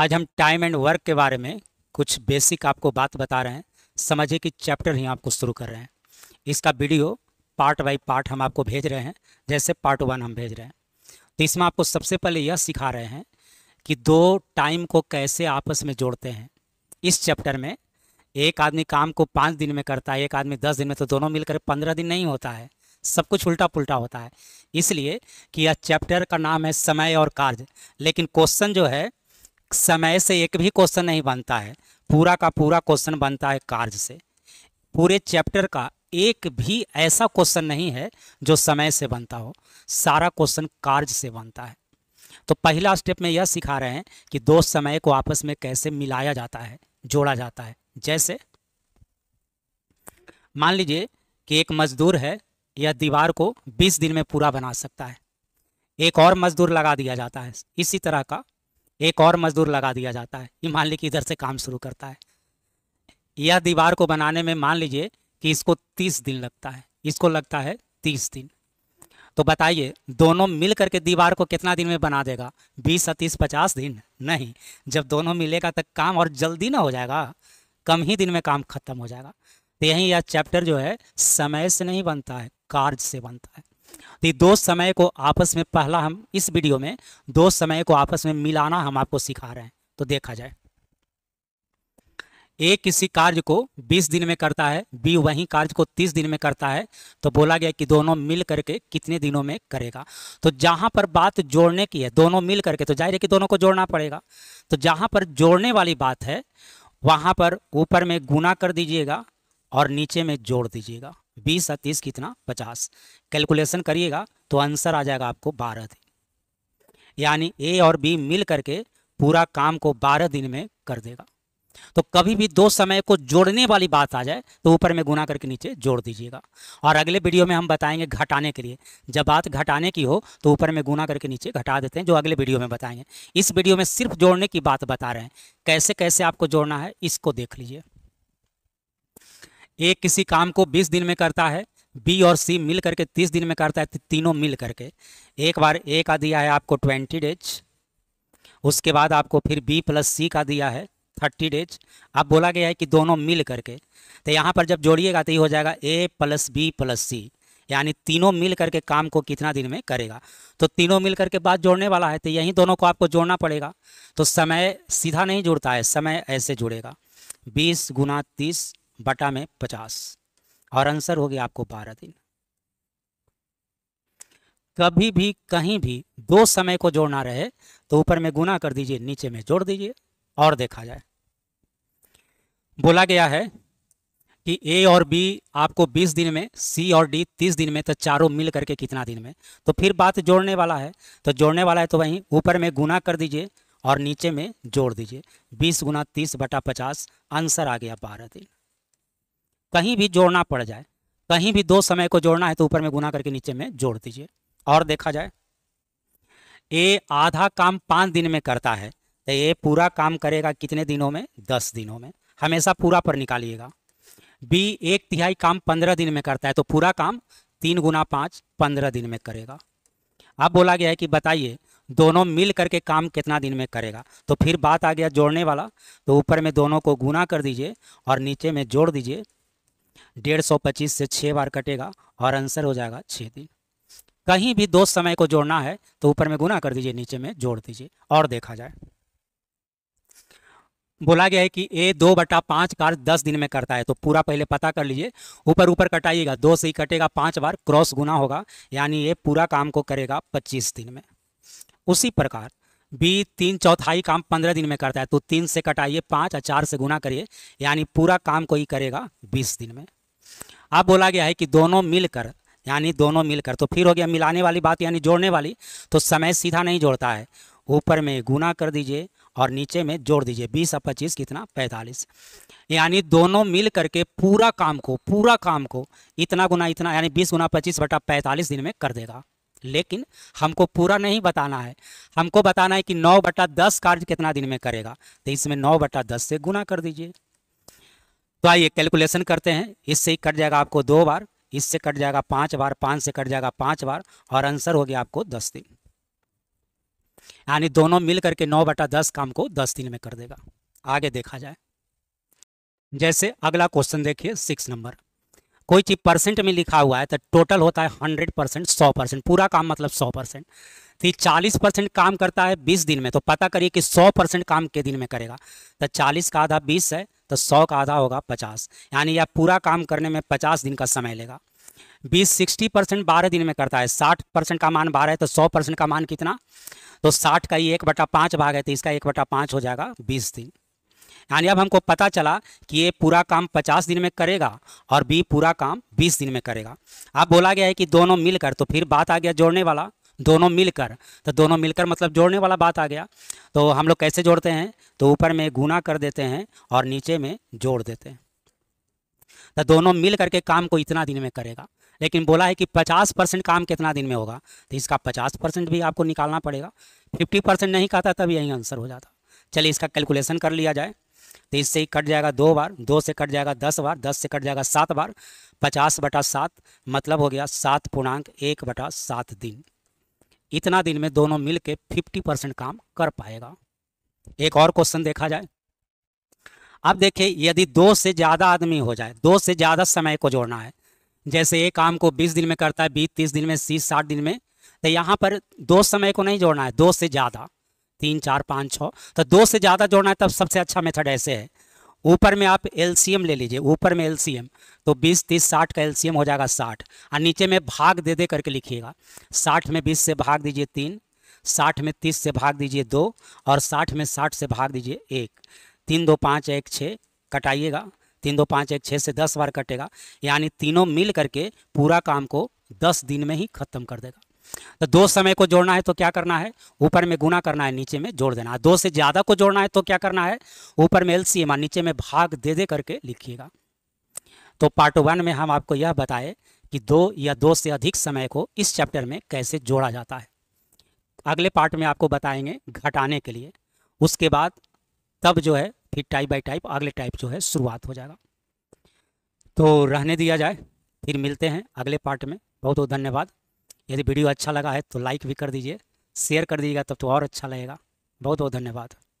आज हम time and work के बारे में कुछ बेसिक आपको बात बता रहे हैं समझिए कि चैप्टर ही आपको शुरू कर रहे हैं इसका वीडियो पार्ट बाई पार्ट हम आपको भेज रहे हैं जैसे पार्ट वन हम भेज रहे हैं तो इसमें आपको सबसे पहले यह सिखा रहे हैं कि दो टाइम को कैसे आपस में जोड़ते हैं इस चैप्टर में एक आदमी काम को पाँच दिन में करता है एक आदमी दस दिन में तो दोनों मिलकर पंद्रह दिन नहीं होता है सब कुछ उल्टा पुल्टा होता है इसलिए कि यह चैप्टर का नाम है समय और कार्य लेकिन क्वेश्चन जो है समय से एक भी क्वेश्चन नहीं बनता है पूरा का पूरा क्वेश्चन बनता है कार्य से पूरे चैप्टर का एक भी ऐसा क्वेश्चन नहीं है जो समय से बनता हो सारा क्वेश्चन कार्य से बनता है तो पहला स्टेप में यह सिखा रहे हैं कि दो समय को आपस में कैसे मिलाया जाता है जोड़ा जाता है जैसे मान लीजिए कि एक मजदूर है यह दीवार को 20 दिन में पूरा बना सकता है एक और मजदूर लगा दिया जाता है इसी तरह का एक और मजदूर लगा दिया जाता है ये मान लीजिए इधर से काम शुरू करता है यह दीवार को बनाने में मान लीजिए कि इसको तीस दिन लगता है इसको लगता है तीस दिन तो बताइए दोनों मिल करके दीवार को कितना दिन में बना देगा बीस या तीस पचास दिन नहीं जब दोनों मिलेगा तब काम और जल्दी ना हो जाएगा कम ही दिन में काम खत्म हो जाएगा तो यही यह चैप्टर जो है समय से नहीं बनता है कार्य से बनता है तो दो समय को आपस में पहला हम इस वीडियो में दो समय को आपस में मिलाना हम आपको सिखा रहे हैं तो देखा जाए ए किसी कार्य को 20 दिन में करता है बी वही कार्य को 30 दिन में करता है तो बोला गया कि दोनों मिल करके कितने दिनों में करेगा तो जहां पर बात जोड़ने की है दोनों मिल करके तो जाहिर है कि दोनों को जोड़ना पड़ेगा तो जहां पर जोड़ने वाली बात है वहां पर ऊपर में गुना कर दीजिएगा और नीचे में जोड़ दीजिएगा बीस और तीस कितना पचास कैलकुलेशन करिएगा तो आंसर आ जाएगा आपको बारह दिन यानी ए और बी मिल करके पूरा काम को बारह दिन में कर देगा तो कभी भी दो समय को जोड़ने वाली बात आ जाए तो ऊपर में गुना करके नीचे जोड़ दीजिएगा और अगले वीडियो में हम बताएंगे घटाने के लिए जब बात घटाने की हो तो ऊपर में गुना करके नीचे घटा देते हैं जो अगले वीडियो में बताएंगे इस वीडियो में सिर्फ जोड़ने की बात बता रहे हैं कैसे कैसे आपको जोड़ना है इसको देख लीजिए ए किसी काम को बीस दिन में करता है बी और सी मिल करके तीस दिन में करता है तो तीनों मिल करके एक बार ए का दिया है आपको ट्वेंटी डेज उसके बाद आपको फिर बी प्लस सी का दिया है थर्टी डेज अब बोला गया है कि दोनों मिल करके तो यहाँ पर जब जोड़िएगा तो ये हो जाएगा A plus B plus C यानी तीनों मिल करके काम को कितना दिन में करेगा तो तीनों मिल करके बात जोड़ने वाला है तो यहीं दोनों को आपको जोड़ना पड़ेगा तो समय सीधा नहीं जुड़ता है समय ऐसे जुड़ेगा बीस गुना तीस बटा में पचास और आंसर हो गया आपको बारह दिन कभी भी कहीं भी दो समय को जोड़ना रहे तो ऊपर में गुना कर दीजिए नीचे में जोड़ दीजिए और देखा जाए बोला गया है कि ए और बी आपको 20 दिन में सी और डी 30 दिन में तो चारों मिल करके कितना दिन में तो फिर बात जोड़ने वाला है तो जोड़ने वाला है तो वहीं ऊपर में गुना कर दीजिए और नीचे में जोड़ दीजिए 20 गुना तीस बटा पचास आंसर आ गया बारह दिन कहीं भी जोड़ना पड़ जाए कहीं भी दो समय को जोड़ना है तो ऊपर में गुना करके नीचे में जोड़ दीजिए और देखा जाए ए आधा काम पाँच दिन में करता है तो ये पूरा काम करेगा कितने दिनों में दस दिनों में हमेशा पूरा पर निकालिएगा बी एक तिहाई काम पंद्रह दिन में करता है तो पूरा काम तीन गुना पाँच पंद्रह दिन में करेगा अब बोला गया है कि बताइए दोनों मिल करके काम कितना दिन में करेगा तो फिर बात आ गया जोड़ने वाला तो ऊपर में दोनों को गुना कर दीजिए और नीचे में जोड़ दीजिए डेढ़ सौ पच्चीस से छः बार कटेगा और आंसर हो जाएगा छः दिन कहीं भी दो समय को जोड़ना है तो ऊपर में गुना कर दीजिए नीचे में जोड़ दीजिए और देखा जाए बोला गया है कि ए दो बटा पाँच कार्य दस दिन में करता है तो पूरा पहले पता कर लीजिए ऊपर ऊपर कटाइएगा दो से ही कटेगा पाँच बार क्रॉस गुना होगा यानी ये पूरा काम को करेगा पच्चीस दिन में उसी प्रकार बी तीन चौथाई काम पंद्रह दिन में करता है तो तीन से कटाइए पाँच और चार से गुना करिए यानी पूरा काम कोई करेगा बीस दिन में अब बोला गया है कि दोनों मिलकर यानी दोनों मिलकर तो फिर हो गया मिलाने वाली बात यानी जोड़ने वाली तो समय सीधा नहीं जोड़ता है ऊपर में गुना कर दीजिए और नीचे में जोड़ दीजिए बीस और पच्चीस कितना पैंतालीस यानी दोनों मिल करके पूरा काम को पूरा काम को इतना गुना इतना यानी बीस गुना पच्चीस बटा पैंतालीस दिन में कर देगा लेकिन हमको पूरा नहीं बताना है हमको बताना है कि नौ बटा दस कार्य कितना दिन में करेगा तो इसमें नौ बटा दस से गुना कर दीजिए तो आइए कैलकुलेशन करते हैं इससे ही कट जाएगा आपको दो बार इससे कट जाएगा पांच बार पांच से कट जाएगा पांच बार और आंसर हो गया आपको दस दिन यानी दोनों मिल करके नौ बटा दस काम को दस दिन में कर देगा आगे देखा जाए जैसे अगला क्वेश्चन देखिए सिक्स नंबर कोई चीज़ परसेंट में लिखा हुआ है तो टोटल होता है हंड्रेड परसेंट सौ परसेंट पूरा काम मतलब सौ परसेंट तो ये चालीस परसेंट काम करता है बीस दिन में तो पता करिए कि सौ परसेंट काम के दिन में करेगा तो चालीस का आधा बीस है तो सौ का आधा होगा पचास यानी यह पूरा काम करने में पचास दिन का समय लेगा बीस सिक्सटी परसेंट बारह दिन में करता है साठ परसेंट का मान बारह है तो सौ परसेंट का मान कितना तो साठ का ये एक बटा पाँच भाग है तो इसका एक बटा पाँच हो जाएगा बीस दिन यानी अब हमको पता चला कि ये पूरा काम पचास दिन में करेगा और बी पूरा काम बीस दिन में करेगा अब बोला गया है कि दोनों मिलकर तो फिर बात आ गया जोड़ने वाला दोनों मिलकर तो दोनों मिलकर मतलब जोड़ने वाला बात आ गया तो हम लोग कैसे जोड़ते हैं तो ऊपर में गुना कर देते हैं और नीचे में जोड़ देते हैं तो दोनों मिल करके काम को इतना दिन में करेगा लेकिन बोला है कि 50 परसेंट काम कितना दिन में होगा तो इसका 50 परसेंट भी आपको निकालना पड़ेगा 50 परसेंट नहीं कहता तब यही आंसर हो जाता चलिए इसका कैलकुलेशन कर लिया जाए तेईस से ही कट जाएगा दो बार दो से कट जाएगा दस बार दस से कट जाएगा सात बार पचास बटा सात मतलब हो गया सात पूर्णांक एक बटा सात दिन इतना दिन में दोनों मिल के फिफ्टी परसेंट काम कर पाएगा एक और क्वेश्चन देखा जाए अब देखिए यदि दो से ज़्यादा आदमी हो जाए दो से ज़्यादा समय को जोड़ना है जैसे एक काम को बीस दिन में करता है बीस तीस दिन में सी साठ दिन में तो यहाँ पर दो समय को नहीं जोड़ना है दो से ज़्यादा तीन चार पाँच छः तो दो से ज़्यादा जोड़ना है तब सबसे अच्छा मेथड ऐसे है ऊपर में आप एल ले लीजिए ऊपर में एल तो 20 30 60 का एल हो जाएगा 60 और नीचे में भाग दे दे करके लिखिएगा 60 में 20 से भाग दीजिए तीन 60 में 30 से भाग दीजिए दो और 60 में 60 से भाग दीजिए एक तीन दो पाँच एक छः कटाइएगा तीन दो पाँच एक छः से दस बार कटेगा यानी तीनों मिल करके पूरा काम को दस दिन में ही ख़त्म कर देगा तो दो समय को जोड़ना है तो क्या करना है ऊपर में गुना करना है नीचे में जोड़ देना है दो से ज़्यादा को जोड़ना है तो क्या करना है ऊपर में एल सी नीचे में भाग दे दे करके लिखिएगा तो पार्ट वन में हम आपको यह बताए कि दो या दो से अधिक समय को इस चैप्टर में कैसे जोड़ा जाता है अगले पार्ट में आपको बताएंगे घटाने के लिए उसके बाद तब जो है फिर टाइप बाई टाइप अगले टाइप जो है शुरुआत हो जाएगा तो रहने दिया जाए फिर मिलते हैं अगले पार्ट में बहुत बहुत धन्यवाद यदि वीडियो अच्छा लगा है तो लाइक भी कर दीजिए शेयर कर दीजिएगा तब तो और अच्छा लगेगा बहुत बहुत धन्यवाद